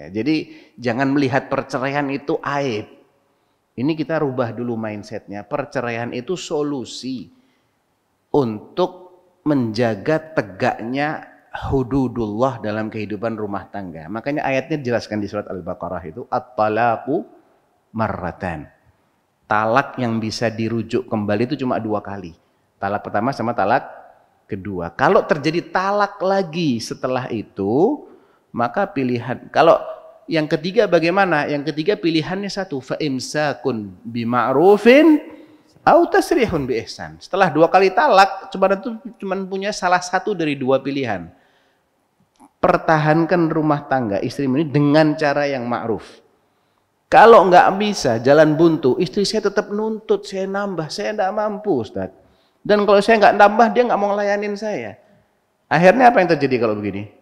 Ya, jadi jangan melihat perceraian itu aib. Ini kita rubah dulu mindsetnya. Perceraian itu solusi untuk menjaga tegaknya hududullah dalam kehidupan rumah tangga. Makanya ayatnya dijelaskan di surat Al-Baqarah itu at-talaqu marratan. Talak yang bisa dirujuk kembali itu cuma dua kali. Talak pertama sama talak kedua. Kalau terjadi talak lagi setelah itu, maka pilihan kalau yang ketiga bagaimana? Yang ketiga pilihannya satu, kun bima bima'rufin au tasrihun bi ihsan. Setelah dua kali talak, cuma itu cuma punya salah satu dari dua pilihan. Pertahankan rumah tangga istri ini dengan cara yang ma'ruf. Kalau nggak bisa jalan buntu, istri saya tetap nuntut, saya nambah, saya nggak mampu Ustaz. Dan kalau saya nggak nambah, dia nggak mau ngelayanin saya. Akhirnya apa yang terjadi kalau begini?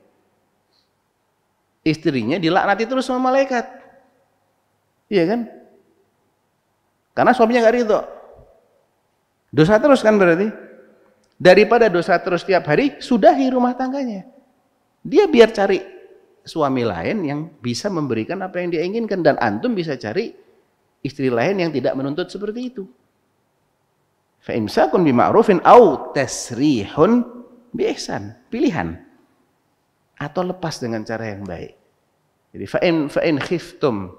istrinya dilaknati terus sama malaikat. Iya kan? Karena suaminya nggak ridho. Dosa terus kan berarti. Daripada dosa terus tiap hari, sudahi rumah tangganya. Dia biar cari suami lain yang bisa memberikan apa yang dia inginkan. Dan antum bisa cari istri lain yang tidak menuntut seperti itu. Fa'imsakun bima'rufin au tesrihun biihsan. Pilihan atau lepas dengan cara yang baik. Jadi fa'in fa'in khiftum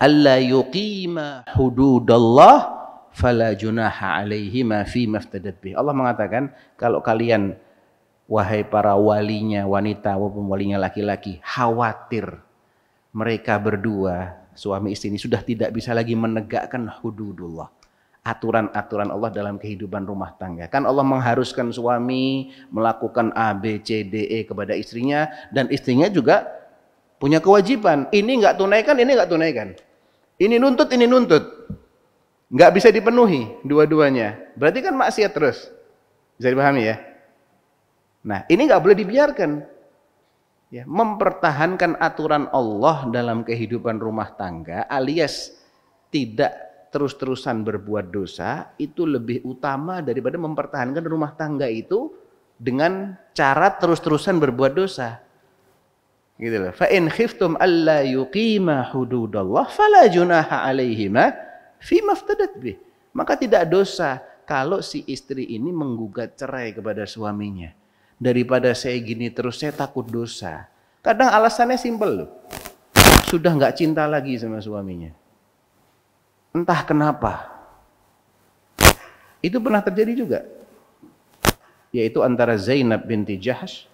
alla yuqima hududallah fala junaha ma fi maftadat Allah mengatakan kalau kalian wahai para walinya wanita maupun walinya laki-laki khawatir mereka berdua suami istri ini sudah tidak bisa lagi menegakkan hududullah aturan-aturan Allah dalam kehidupan rumah tangga. Kan Allah mengharuskan suami melakukan A, B, C, D, E kepada istrinya dan istrinya juga punya kewajiban. Ini nggak tunaikan, ini nggak tunaikan. Ini nuntut, ini nuntut. Nggak bisa dipenuhi dua-duanya. Berarti kan maksiat terus. Bisa dipahami ya? Nah ini nggak boleh dibiarkan. Ya, mempertahankan aturan Allah dalam kehidupan rumah tangga alias tidak terus-terusan berbuat dosa itu lebih utama daripada mempertahankan rumah tangga itu dengan cara terus-terusan berbuat dosa. Gitu loh. Fa in khiftum alla yuqima hududallah fala junaha alaihima fi maftadat bih. Maka tidak dosa kalau si istri ini menggugat cerai kepada suaminya. Daripada saya gini terus saya takut dosa. Kadang alasannya simpel loh. Sudah nggak cinta lagi sama suaminya Entah kenapa. Itu pernah terjadi juga. Yaitu antara Zainab binti Jahash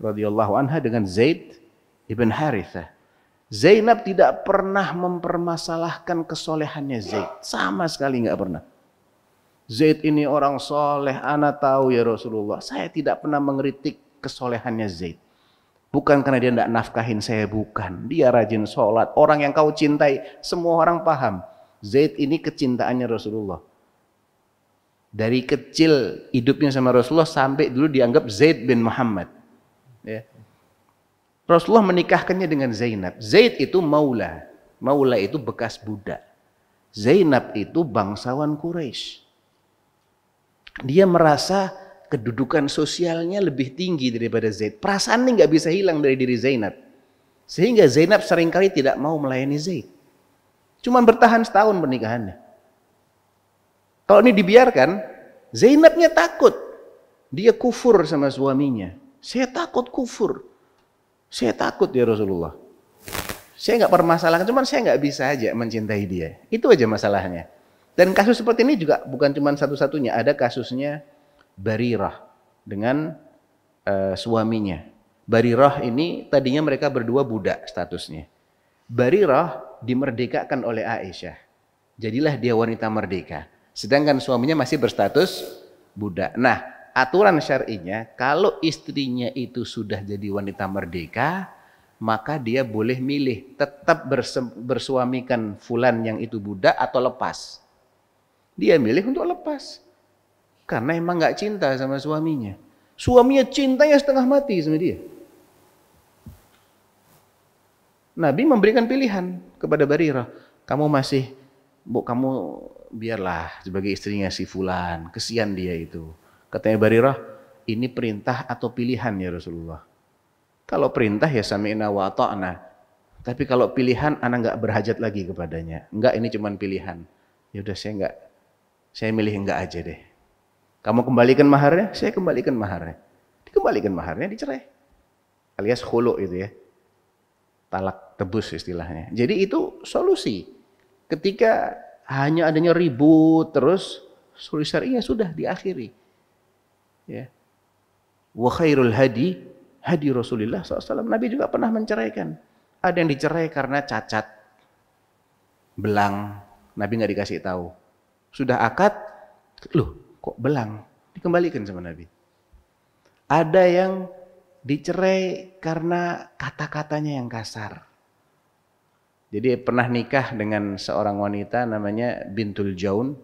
radhiyallahu anha dengan Zaid ibn Harithah. Zainab tidak pernah mempermasalahkan kesolehannya Zaid. Sama sekali nggak pernah. Zaid ini orang soleh, ana tahu ya Rasulullah. Saya tidak pernah mengeritik kesolehannya Zaid. Bukan karena dia tidak nafkahin saya, bukan. Dia rajin sholat. Orang yang kau cintai, semua orang paham. Zaid ini kecintaannya Rasulullah. Dari kecil hidupnya sama Rasulullah sampai dulu dianggap Zaid bin Muhammad. Ya. Rasulullah menikahkannya dengan Zainab. Zaid itu maula. Maula itu bekas budak. Zainab itu bangsawan Quraisy. Dia merasa kedudukan sosialnya lebih tinggi daripada Zaid. Perasaan ini nggak bisa hilang dari diri Zainab. Sehingga Zainab seringkali tidak mau melayani Zaid. Cuma bertahan setahun pernikahannya. Kalau ini dibiarkan, Zainabnya takut. Dia kufur sama suaminya. Saya takut kufur. Saya takut ya Rasulullah. Saya nggak permasalahkan, cuman saya nggak bisa aja mencintai dia. Itu aja masalahnya. Dan kasus seperti ini juga bukan cuma satu-satunya. Ada kasusnya Barirah dengan uh, suaminya. Barirah ini tadinya mereka berdua budak statusnya. Barirah dimerdekakan oleh Aisyah. Jadilah dia wanita merdeka. Sedangkan suaminya masih berstatus budak. Nah, aturan syar'inya kalau istrinya itu sudah jadi wanita merdeka, maka dia boleh milih tetap bersuamikan fulan yang itu budak atau lepas. Dia milih untuk lepas. Karena emang gak cinta sama suaminya. Suaminya cintanya setengah mati sama dia. Nabi memberikan pilihan kepada Barirah. Kamu masih, bu, kamu biarlah sebagai istrinya si Fulan. Kesian dia itu. Katanya Barirah, ini perintah atau pilihan ya Rasulullah. Kalau perintah ya sami'na wa ta'na. Tapi kalau pilihan, anak nggak berhajat lagi kepadanya. Enggak, ini cuma pilihan. Ya udah saya nggak, saya milih enggak aja deh. Kamu kembalikan maharnya, saya kembalikan maharnya. Dikembalikan maharnya, dicerai. Alias khulu itu ya talak tebus istilahnya. Jadi itu solusi. Ketika hanya adanya ribut terus solusi syariah sudah diakhiri. Ya. Wa khairul hadi hadi Rasulullah SAW. Nabi juga pernah menceraikan. Ada yang dicerai karena cacat, belang. Nabi nggak dikasih tahu. Sudah akad, loh kok belang? Dikembalikan sama Nabi. Ada yang dicerai karena kata-katanya yang kasar. Jadi pernah nikah dengan seorang wanita namanya Bintul Jaun.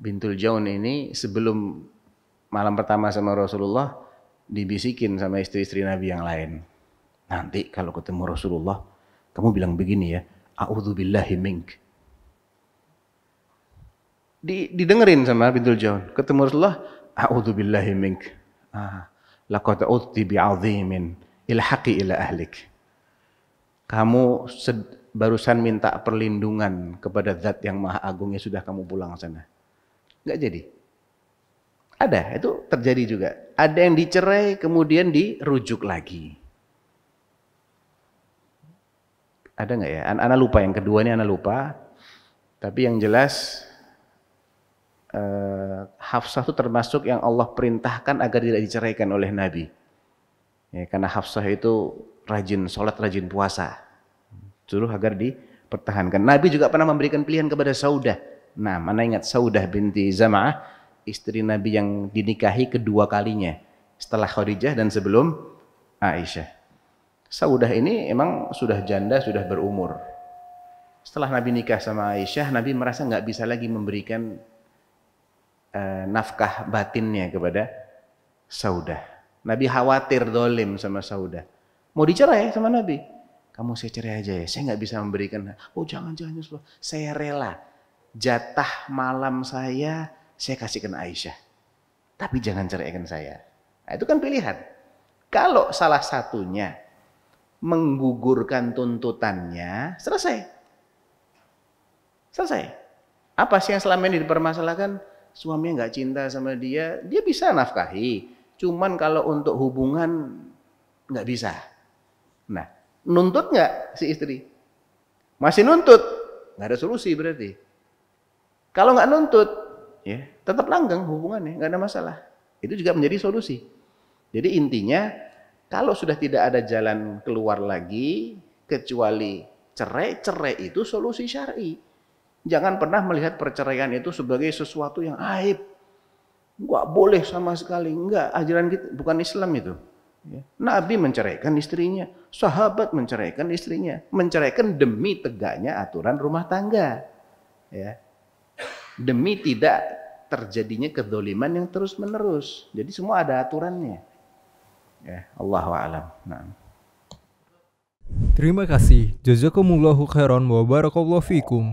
Bintul Jaun ini sebelum malam pertama sama Rasulullah dibisikin sama istri-istri Nabi yang lain. Nanti kalau ketemu Rasulullah, kamu bilang begini ya, A'udzubillahi mink. Di, didengerin sama Bintul Jaun. Ketemu Rasulullah, A'udzubillahi mink. Ah, laqad utti bi'azimin ilhaqi ila ahlik. Kamu barusan minta perlindungan kepada zat yang maha agungnya sudah kamu pulang sana. Enggak jadi. Ada, itu terjadi juga. Ada yang dicerai kemudian dirujuk lagi. Ada nggak ya? An Ana lupa yang kedua ini Ana lupa. Tapi yang jelas eh, Hafsah itu termasuk yang Allah perintahkan agar tidak diceraikan oleh Nabi. Ya, karena Hafsah itu rajin sholat, rajin puasa. Suruh agar dipertahankan. Nabi juga pernah memberikan pilihan kepada Saudah. Nah, mana ingat Saudah binti Zama'ah, istri Nabi yang dinikahi kedua kalinya. Setelah Khadijah dan sebelum Aisyah. Saudah ini emang sudah janda, sudah berumur. Setelah Nabi nikah sama Aisyah, Nabi merasa nggak bisa lagi memberikan Eh, nafkah batinnya kepada Saudah. Nabi khawatir dolim sama Saudah. Mau dicerai sama Nabi. Kamu saya cerai aja ya, saya nggak bisa memberikan. Oh jangan, jangan. Saya rela. Jatah malam saya, saya kasihkan Aisyah. Tapi jangan ceraikan saya. Nah, itu kan pilihan. Kalau salah satunya menggugurkan tuntutannya, selesai. Selesai. Apa sih yang selama ini dipermasalahkan? suaminya nggak cinta sama dia, dia bisa nafkahi. Cuman kalau untuk hubungan nggak bisa. Nah, nuntut nggak si istri? Masih nuntut, nggak ada solusi berarti. Kalau nggak nuntut, ya tetap langgeng hubungannya, nggak ada masalah. Itu juga menjadi solusi. Jadi intinya, kalau sudah tidak ada jalan keluar lagi kecuali cerai, cerai itu solusi syari. Jangan pernah melihat perceraian itu sebagai sesuatu yang aib. Enggak boleh sama sekali. Enggak, ajaran kita bukan Islam itu. Ya. Nabi menceraikan istrinya, sahabat menceraikan istrinya, menceraikan demi tegaknya aturan rumah tangga. Ya. Demi tidak terjadinya kedoliman yang terus-menerus. Jadi semua ada aturannya. Ya, Allah alam. Nah. Terima kasih. Jazakumullahu khairan wa barakallahu fikum.